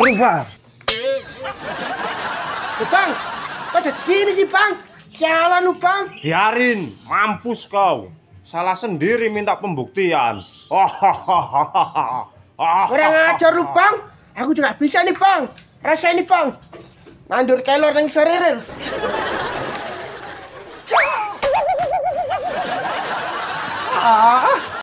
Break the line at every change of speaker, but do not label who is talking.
Lupa,
Bang, kok jadi gini sih bang? Salah lu bang.
Biarin, mampus kau. Salah sendiri minta pembuktian. Kurang ajar lu bang. Aku juga
bisa nih bang. Rasa ini bang. Nandur kelor yang sore Ah.